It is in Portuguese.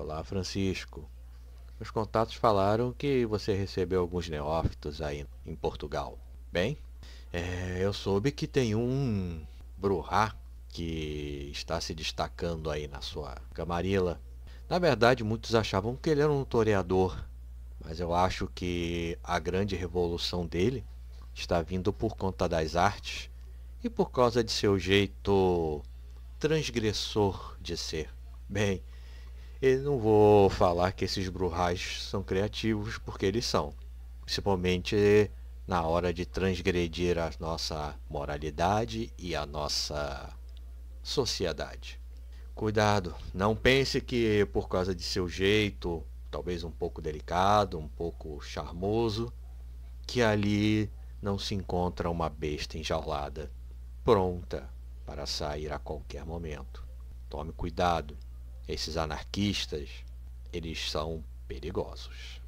Olá, Francisco. Os contatos falaram que você recebeu alguns neófitos aí em Portugal. Bem, é, eu soube que tem um Bruhá que está se destacando aí na sua camarila. Na verdade, muitos achavam que ele era um toreador, mas eu acho que a grande revolução dele está vindo por conta das artes e por causa de seu jeito transgressor de ser. Bem, e não vou falar que esses Bruhais são criativos, porque eles são. Principalmente na hora de transgredir a nossa moralidade e a nossa sociedade. Cuidado, não pense que por causa de seu jeito, talvez um pouco delicado, um pouco charmoso, que ali não se encontra uma besta enjaulada, pronta para sair a qualquer momento. Tome cuidado. Esses anarquistas, eles são perigosos.